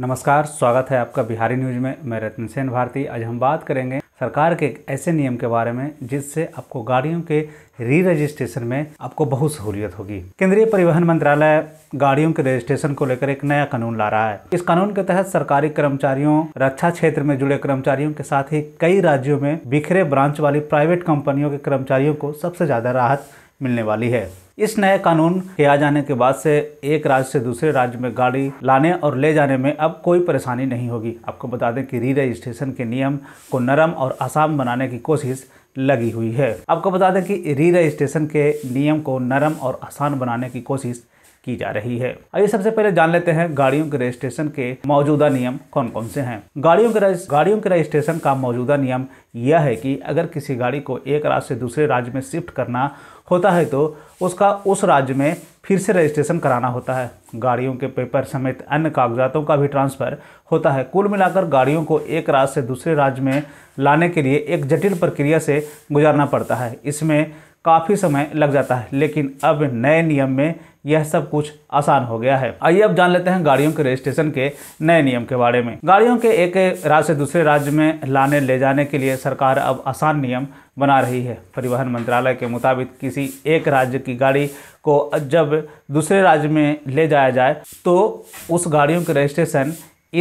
नमस्कार स्वागत है आपका बिहारी न्यूज में मैं रतन सेन भारती आज हम बात करेंगे सरकार के एक ऐसे नियम के बारे में जिससे आपको गाड़ियों के री रजिस्ट्रेशन में आपको बहुत सहूलियत होगी केंद्रीय परिवहन मंत्रालय गाड़ियों के रजिस्ट्रेशन को लेकर एक नया कानून ला रहा है इस कानून के तहत सरकारी कर्मचारियों रक्षा क्षेत्र में जुड़े कर्मचारियों के साथ ही कई राज्यों में बिखरे ब्रांच वाली प्राइवेट कंपनियों के कर्मचारियों को सबसे ज्यादा राहत मिलने वाली है इस नए कानून के आ जाने के बाद से एक राज्य से दूसरे राज्य में गाड़ी लाने और ले जाने में अब कोई परेशानी नहीं होगी आपको बता दें कि री रजिस्ट्रेशन के नियम को नरम और आसान बनाने की कोशिश लगी हुई है आपको बता दें कि री रजिस्ट्रेशन के नियम को नरम और आसान बनाने की कोशिश की जा रही है आइए सबसे पहले जान लेते हैं गाड़ियों के रजिस्ट्रेशन के मौजूदा नियम कौन कौन से हैं गाड़ियों के रज, गाड़ियों के रजिस्ट्रेशन का मौजूदा नियम यह है कि अगर किसी गाड़ी को एक राज्य से दूसरे राज्य में शिफ्ट करना होता है तो उसका उस राज्य में फिर से रजिस्ट्रेशन कराना होता है गाड़ियों के पेपर समेत अन्य कागजातों का भी ट्रांसफ़र होता है कुल मिलाकर गाड़ियों को एक राज्य से दूसरे राज्य में लाने के लिए एक जटिल प्रक्रिया से गुजारना पड़ता है इसमें काफ़ी समय लग जाता है लेकिन अब नए नियम में यह सब कुछ आसान हो गया है आइए अब जान लेते हैं गाड़ियों के रजिस्ट्रेशन के नए नियम के बारे में गाड़ियों के एक राज्य से दूसरे राज्य में लाने ले जाने के लिए सरकार अब आसान नियम बना रही है परिवहन मंत्रालय के मुताबिक किसी एक राज्य की गाड़ी को जब दूसरे राज्य में ले जाया जाए तो उस गाड़ियों के रजिस्ट्रेशन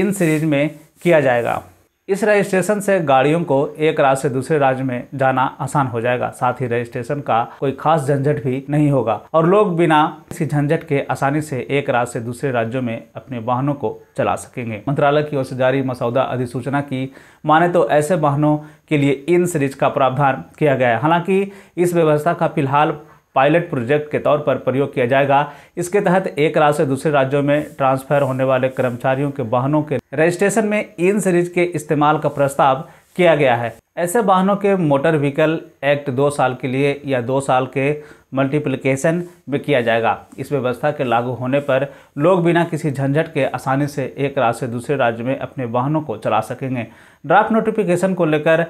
इन सीरीज में किया जाएगा इस रजिस्ट्रेशन से गाड़ियों को एक राज्य से दूसरे राज्य में जाना आसान हो जाएगा साथ ही रजिस्ट्रेशन का कोई खास झंझट भी नहीं होगा और लोग बिना किसी झंझट के आसानी से एक राज्य से दूसरे राज्यों में अपने वाहनों को चला सकेंगे मंत्रालय की ओर से जारी मसौदा अधिसूचना की माने तो ऐसे वाहनों के लिए इन सीरीज का प्रावधान किया गया है हालांकि इस व्यवस्था का फिलहाल पायलट प्रोजेक्ट के तौर पर प्रयोग किया जाएगा इसके तहत एक राज्य से दूसरे राज्यों में ट्रांसफर होने वाले कर्मचारियों के वाहनों के रजिस्ट्रेशन में इन सीरीज के इस्तेमाल का प्रस्ताव किया गया है ऐसे वाहनों के मोटर व्हीकल एक्ट दो साल के लिए या दो साल के मल्टीप्लिकेशन में किया जाएगा इस व्यवस्था के लागू होने पर लोग बिना किसी झंझट के आसानी से एक राज्य से दूसरे राज्य में अपने वाहनों को चला सकेंगे ड्राफ्ट नोटिफिकेशन को लेकर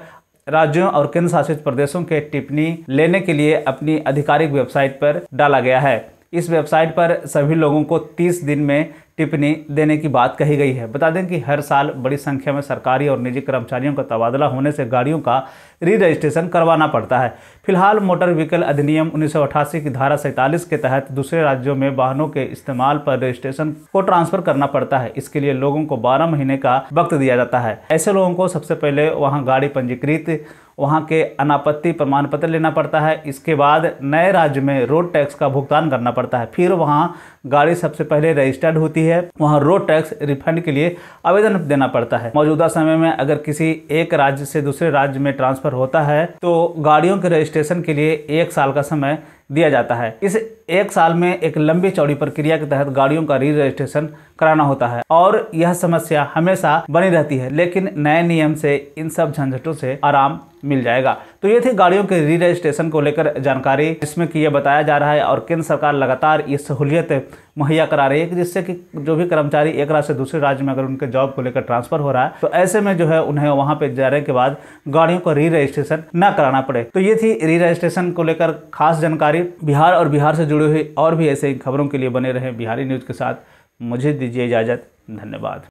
राज्यों और केंद्र शासित प्रदेशों के टिप्पणी लेने के लिए अपनी आधिकारिक वेबसाइट पर डाला गया है इस वेबसाइट पर सभी लोगों को 30 दिन में टिप्पणी देने की बात कही गई है बता दें कि हर साल बड़ी संख्या में सरकारी और निजी कर्मचारियों का तबादला होने से गाड़ियों का री रजिस्ट्रेशन करवाना पड़ता है फिलहाल मोटर व्हीकल अधिनियम उन्नीस की धारा सैंतालीस के तहत दूसरे राज्यों में वाहनों के इस्तेमाल पर रजिस्ट्रेशन को ट्रांसफर करना पड़ता है इसके लिए लोगों को बारह महीने का वक्त दिया जाता है ऐसे लोगों को सबसे पहले वहाँ गाड़ी पंजीकृत वहाँ के अनापत्ति प्रमाण पत्र लेना पड़ता है इसके बाद नए राज्य में रोड टैक्स का भुगतान करना पड़ता है फिर वहाँ गाड़ी सबसे पहले रजिस्टर्ड होती है वहाँ रोड टैक्स रिफंड के लिए आवेदन देना पड़ता है मौजूदा समय में अगर किसी एक राज्य से दूसरे राज्य में ट्रांसफर होता है तो गाड़ियों के रजिस्ट्रेशन के लिए एक साल का समय दिया जाता है इस एक साल में एक लंबी चौड़ी प्रक्रिया के तहत गाड़ियों का री रजिस्ट्रेशन कराना होता है और यह समस्या हमेशा बनी रहती है लेकिन नए नियम से इन सब झंझटों से आराम मिल जाएगा तो ये थी गाड़ियों के री रजिस्ट्रेशन को लेकर जानकारी जिसमें कि यह बताया जा रहा है और केंद्र सरकार लगातार ये सहूलियत मुहैया करा रही है जिससे कि जो भी कर्मचारी एक राज्य से दूसरे राज्य में अगर उनके जॉब को लेकर ट्रांसफर हो रहा है तो ऐसे में जो है उन्हें वहाँ पे जाने के बाद गाड़ियों का री रजिस्ट्रेशन न कराना पड़े तो ये थी री रजिस्ट्रेशन को लेकर खास जानकारी बिहार और बिहार से जुड़े हुए और भी ऐसे खबरों के लिए बने रहें बिहारी न्यूज़ के साथ मुझे दीजिए इजाज़त धन्यवाद